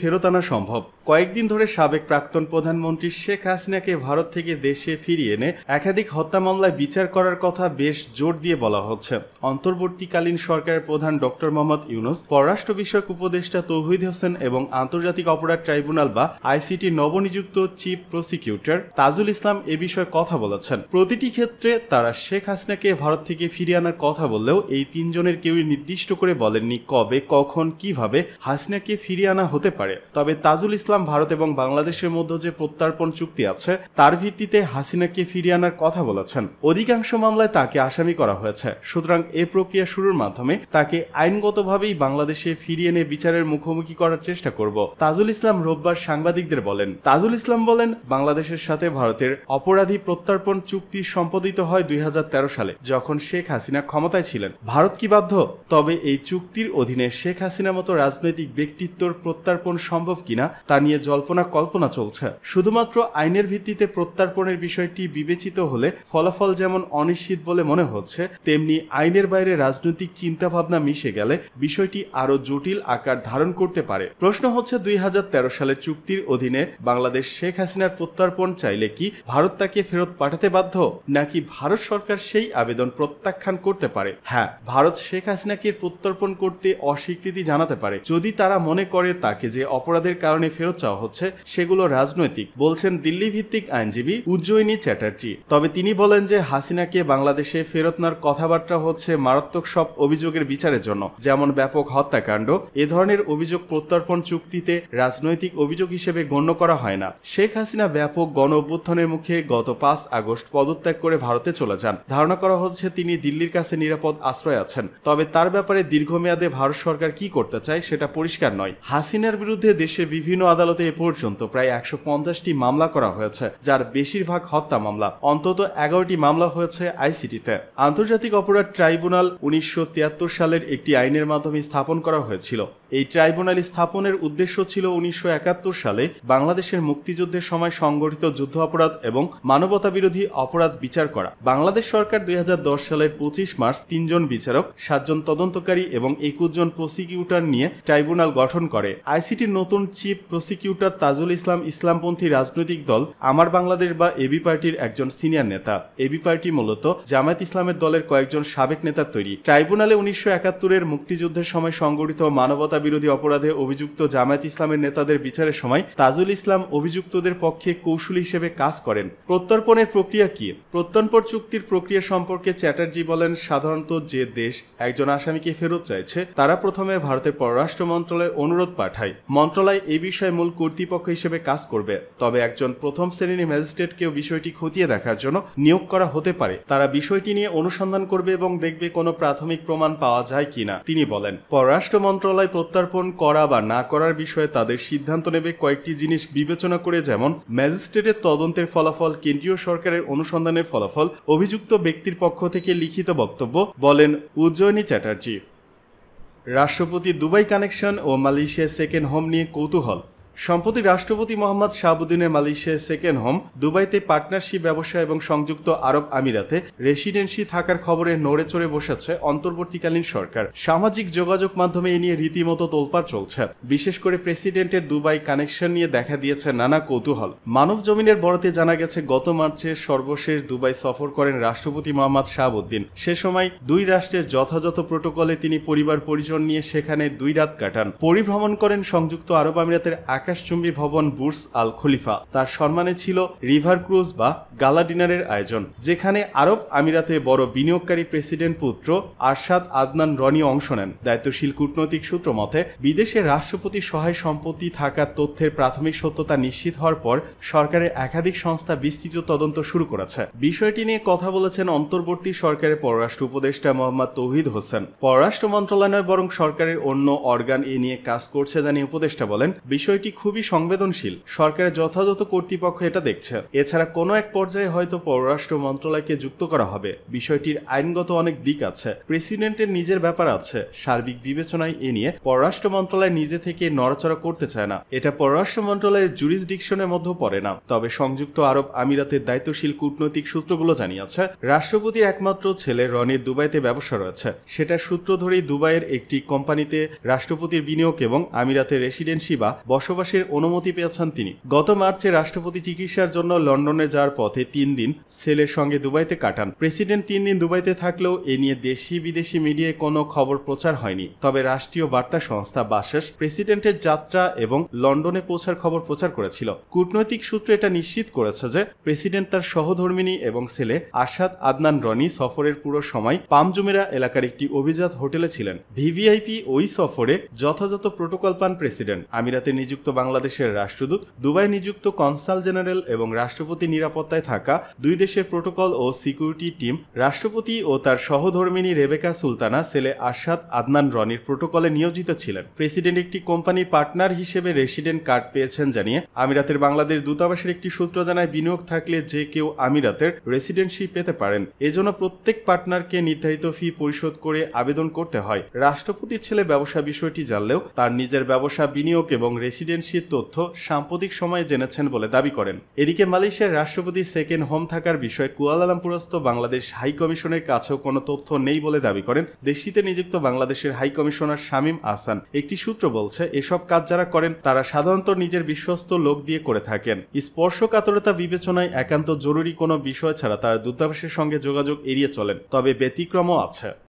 ফেরত আনা সম্ভব কয়েকদিন ধরে সাবেক প্রাক্তন প্রধানমন্ত্রী শেখ হাসিনাকে ভারত থেকে দেশে ফিরিয়ে এনে একাধিক হত্যা মামলায় বিচার করার কথা বেশ জোর দিয়ে বলা হচ্ছে অন্তর্বর্তীকালীন সরকারের প্রধান ডক্টর মোহাম্মদ ইউনুস পররাষ্ট্র বিষয়ক উপদেষ্টা তৌহিদ হোসেন এবং আন্তর্জাতিক অপরাধ ট্রাইব্যুনাল বা আইসিটি নবনিযুক্ত চিফ প্রসিকিউটর তাজুল ইসলাম এ বিষয়ে কথা বলেছেন প্রতিটি ক্ষেত্রে তারা শেখ হাসিনাকে ভারত থেকে ফিরিয়ে আনার কথা বললেও এই তিনজনের কেউই নির্দিষ্ট করে বলেননি কবে কখন কিভাবে হাসিনাকে ফিরিয়ে আনা হতে পারে পারে তবে তাজুল ইসলাম ভারত এবং বাংলাদেশের মধ্যে যে প্রত্যার্পণ চুক্তি আছে তার ভিত্তিতে হাসিনাকে ফিরিয়ে আনার কথা বলেছেন অধিকাংশ মামলায় তাকে আসামি করা হয়েছে সুতরাং এ প্রক্রিয়া শুরুর মাধ্যমে তাকে আইনগতভাবেই বাংলাদেশে ফিরিয়ে এনে বিচারের মুখোমুখি করার চেষ্টা করব তাজুল ইসলাম রোববার সাংবাদিকদের বলেন তাজুল ইসলাম বলেন বাংলাদেশের সাথে ভারতের অপরাধী প্রত্যার্পণ চুক্তি সম্পাদিত হয় দুই সালে যখন শেখ হাসিনা ক্ষমতায় ছিলেন ভারত কি বাধ্য তবে এই চুক্তির অধীনে শেখ হাসিনা মতো রাজনৈতিক ব্যক্তিত্বর প্রত্যার্পণ প্রত্যর্পণ সম্ভব কিনা তা নিয়ে জল্পনা কল্পনা চলছে শুধুমাত্র আইনের ভিত্তিতে প্রত্যর্পণের বিষয়টি বিবেচিত হলে ফলাফল যেমন অনিশ্চিত বলে মনে হচ্ছে তেমনি আইনের বাইরে রাজনৈতিক চিন্তাভাবনা মিশে গেলে বিষয়টি আরও জটিল আকার ধারণ করতে পারে প্রশ্ন হচ্ছে দুই সালের চুক্তির অধীনে বাংলাদেশ শেখ হাসিনার প্রত্যর্পণ চাইলে কি ভারত তাকে ফেরত পাঠাতে বাধ্য নাকি ভারত সরকার সেই আবেদন প্রত্যাখ্যান করতে পারে হ্যাঁ ভারত শেখ হাসিনাকে প্রত্যর্পণ করতে অস্বীকৃতি জানাতে পারে যদি তারা মনে করে তাকে যে যে অপরাধের কারণে ফেরত চাওয়া হচ্ছে সেগুলো রাজনৈতিক বলছেন দিল্লি ভিত্তিক আইনজীবী উজ্জয়িনী চ্যাটার্জি তবে তিনি বলেন যে হাসিনাকে বাংলাদেশে ফেরত নেওয়ার কথাবার্তা হচ্ছে মারাত্মক সব অভিযোগের বিচারের জন্য যেমন ব্যাপক হত্যাকাণ্ড এ ধরনের অভিযোগ প্রত্যর্পণ চুক্তিতে রাজনৈতিক অভিযোগ হিসেবে গণ্য করা হয় না শেখ হাসিনা ব্যাপক গণ অভ্যুত্থানের মুখে গত পাঁচ আগস্ট পদত্যাগ করে ভারতে চলে যান ধারণা করা হচ্ছে তিনি দিল্লির কাছে নিরাপদ আশ্রয় আছেন তবে তার ব্যাপারে দীর্ঘমেয়াদে ভারত সরকার কি করতে চায় সেটা পরিষ্কার নয় হাসিনার বিরুদ্ধে বিরুদ্ধে দেশের বিভিন্ন আদালতে এ পর্যন্ত প্রায় একশো পঞ্চাশটি মামলা করা হয়েছে যার বেশিরভাগ হত্যা মামলা অন্তত এগারোটি মামলা হয়েছে আইসিটিতে আন্তর্জাতিক অপরাধ ট্রাইব্যুনাল উনিশশো সালের একটি আইনের মাধ্যমে স্থাপন করা হয়েছিল এই ট্রাইব্যুনাল স্থাপনের উদ্দেশ্য ছিল উনিশশো সালে বাংলাদেশের মুক্তিযুদ্ধের সময় সংগঠিত যুদ্ধ অপরাধ এবং মানবতা বিরোধী অপরাধ বিচার করা বাংলাদেশ সরকার দুই সালের পঁচিশ মার্চ তিনজন বিচারক সাতজন তদন্তকারী এবং একুশ জন প্রসিকিউটর নিয়ে ট্রাইব্যুনাল গঠন করে আইসিটি বিএনপির নতুন চিফ প্রসিকিউটর তাজুল ইসলাম ইসলামপন্থী রাজনৈতিক দল আমার বাংলাদেশ বা এবি পার্টির একজন সিনিয়র নেতা এবি পার্টি মূলত জামায়াত ইসলামের দলের কয়েকজন সাবেক নেতার তৈরি ট্রাইব্যুনালে উনিশশো একাত্তরের মুক্তিযুদ্ধের সময় সংগঠিত মানবতা বিরোধী অপরাধে অভিযুক্ত জামায়াত ইসলামের নেতাদের বিচারের সময় তাজুল ইসলাম অভিযুক্তদের পক্ষে কৌশল হিসেবে কাজ করেন প্রত্যর্পণের প্রক্রিয়া কি প্রত্যর্পণ চুক্তির প্রক্রিয়া সম্পর্কে চ্যাটার্জি বলেন সাধারণত যে দেশ একজন আসামিকে ফেরত চাইছে তারা প্রথমে ভারতের পররাষ্ট্র মন্ত্রণালয়ের অনুরোধ পাঠায় মন্ত্রণালয় এই বিষয়ে মূল কর্তৃপক্ষ হিসেবে কাজ করবে তবে একজন প্রথম শ্রেণীর ম্যাজিস্ট্রেটকেও বিষয়টি খতিয়ে দেখার জন্য নিয়োগ করা হতে পারে তারা বিষয়টি নিয়ে অনুসন্ধান করবে এবং দেখবে কোনো প্রাথমিক প্রমাণ পাওয়া যায় কিনা তিনি বলেন পররাষ্ট্র মন্ত্রণালয় প্রত্যর্পণ করা বা না করার বিষয়ে তাদের সিদ্ধান্ত নেবে কয়েকটি জিনিস বিবেচনা করে যেমন ম্যাজিস্ট্রেটের তদন্তের ফলাফল কেন্দ্রীয় সরকারের অনুসন্ধানের ফলাফল অভিযুক্ত ব্যক্তির পক্ষ থেকে লিখিত বক্তব্য বলেন উজ্জয়িনী চ্যাটার্জি রাষ্ট্রপতি দুবাই কানেকশন ও মালয়েশিয়া সেকেন্ড হোম নিয়ে কৌতূহল সম্প্রতি রাষ্ট্রপতি মোহাম্মদ শাহাবুদ্দিনের মালয়েশিয়ায় সেকেন্ড হোম দুবাইতে পার্টনারশিপ ব্যবসা এবং সংযুক্ত আরব আমিরাতে রেসিডেন্সি থাকার খবরে নড়ে চড়ে বসেছে অন্তর্বর্তীকালীন সরকার সামাজিক যোগাযোগ মাধ্যমে এ নিয়ে রীতিমতো তোলপাড় চলছে বিশেষ করে প্রেসিডেন্টের দুবাই কানেকশন নিয়ে দেখা দিয়েছে নানা কৌতূহল মানব জমিনের বরাতে জানা গেছে গত মার্চে সর্বশেষ দুবাই সফর করেন রাষ্ট্রপতি মোহাম্মদ শাহাবুদ্দিন সে সময় দুই রাষ্ট্রের যথাযথ প্রোটোকলে তিনি পরিবার পরিজন নিয়ে সেখানে দুই রাত কাটান পরিভ্রমণ করেন সংযুক্ত আরব আমিরাতের আকাশচুম্বী ভবন বুর্স আল খলিফা তার সম্মানে ছিল রিভার ক্রুজ বা গালা ডিনারের আয়োজন যেখানে আরব আমিরাতে বড় বিনিয়োগকারী প্রেসিডেন্ট পুত্র আরশাদ আদনান রনি অংশ নেন দায়িত্বশীল কূটনৈতিক সূত্র মতে বিদেশে রাষ্ট্রপতি সহায় সম্পত্তি থাকার তথ্যের প্রাথমিক সত্যতা নিশ্চিত হওয়ার পর সরকারের একাধিক সংস্থা বিস্তৃত তদন্ত শুরু করেছে বিষয়টি নিয়ে কথা বলেছেন অন্তর্বর্তী সরকারের পররাষ্ট্র উপদেষ্টা মোহাম্মদ তৌহিদ হোসেন পররাষ্ট্র মন্ত্রণালয় বরং সরকারের অন্য অর্গান এ নিয়ে কাজ করছে জানিয়ে উপদেষ্টা বলেন বিষয়টি খুবই সংবেদনশীল সরকারের যথাযথ কর্তৃপক্ষ এটা দেখছে এছাড়া কোনো এক পর্যায়ে হয়তো পররাষ্ট্র মন্ত্রণালয়কে যুক্ত করা হবে বিষয়টির আইনগত অনেক দিক আছে প্রেসিডেন্টের নিজের ব্যাপার আছে সার্বিক বিবেচনায় এ নিয়ে পররাষ্ট্র মন্ত্রণালয় নিজে থেকে নড়াচড়া করতে চায় না এটা পররাষ্ট্র মন্ত্রণালয়ের জুরিসডিকশনের মধ্যে পড়ে না তবে সংযুক্ত আরব আমিরাতের দায়িত্বশীল কূটনৈতিক সূত্রগুলো জানিয়েছে রাষ্ট্রপতির একমাত্র ছেলে রনির দুবাইতে ব্যবসা রয়েছে সেটা সূত্র ধরেই দুবাইয়ের একটি কোম্পানিতে রাষ্ট্রপতির বিনিয়োগ এবং আমিরাতের রেসিডেন্সি বা বসবাস প্রবাসের অনুমতি পেয়েছেন তিনি গত মার্চে রাষ্ট্রপতি চিকিৎসার জন্য লন্ডনে যাওয়ার পথে তিন দিন সেলের সঙ্গে দুবাইতে কাটান প্রেসিডেন্ট তিন দিন দুবাইতে থাকলেও এ নিয়ে দেশি বিদেশি মিডিয়ায় কোনো খবর প্রচার হয়নি তবে রাষ্ট্রীয় বার্তা সংস্থা বাসাস প্রেসিডেন্টের যাত্রা এবং লন্ডনে পৌঁছার খবর প্রচার করেছিল কূটনৈতিক সূত্র এটা নিশ্চিত করেছে যে প্রেসিডেন্ট তার সহধর্মিনী এবং ছেলে আশাদ আদনান রনি সফরের পুরো সময় পামজুমেরা এলাকার একটি অভিজাত হোটেলে ছিলেন ভিভিআইপি ওই সফরে যথাযথ প্রোটোকল পান প্রেসিডেন্ট আমিরাতে নিযুক্ত বাংলাদেশের রাষ্ট্রদূত দুবাই নিযুক্ত কনসাল জেনারেল এবং রাষ্ট্রপতি নিরাপত্তায় থাকা দুই দেশের প্রোটোকল ও সিকিউরিটি টিম রাষ্ট্রপতি ও তার সহধর্মিনী রেবেকা সুলতানা ছেলে আশাদ আদনান রনির প্রোটোকলে নিয়োজিত ছিলেন প্রেসিডেন্ট একটি কোম্পানি পার্টনার হিসেবে রেসিডেন্ট কার্ড পেয়েছেন জানিয়ে আমিরাতের বাংলাদেশ দূতাবাসের একটি সূত্র জানায় বিনিয়োগ থাকলে যে কেউ আমিরাতের রেসিডেন্সি পেতে পারেন এজন্য প্রত্যেক পার্টনারকে নির্ধারিত ফি পরিশোধ করে আবেদন করতে হয় রাষ্ট্রপতির ছেলে ব্যবসা বিষয়টি জানলেও তার নিজের ব্যবসা বিনিয়োগ এবং রেসিডেন্ট এজেন্সির তথ্য সাম্প্রতিক সময়ে জেনেছেন বলে দাবি করেন এদিকে মালয়েশিয়ার রাষ্ট্রপতি সেকেন্ড হোম থাকার বিষয়ে কুয়ালালামপুরস্থ বাংলাদেশ হাই কমিশনের কাছেও কোনো তথ্য নেই বলে দাবি করেন দেশটিতে নিযুক্ত বাংলাদেশের হাই কমিশনার শামীম আহসান একটি সূত্র বলছে এসব কাজ যারা করেন তারা সাধারণত নিজের বিশ্বস্ত লোক দিয়ে করে থাকেন স্পর্শকাতরতা বিবেচনায় একান্ত জরুরি কোনো বিষয় ছাড়া তারা দূতাবাসের সঙ্গে যোগাযোগ এড়িয়ে চলেন তবে ব্যতিক্রমও আছে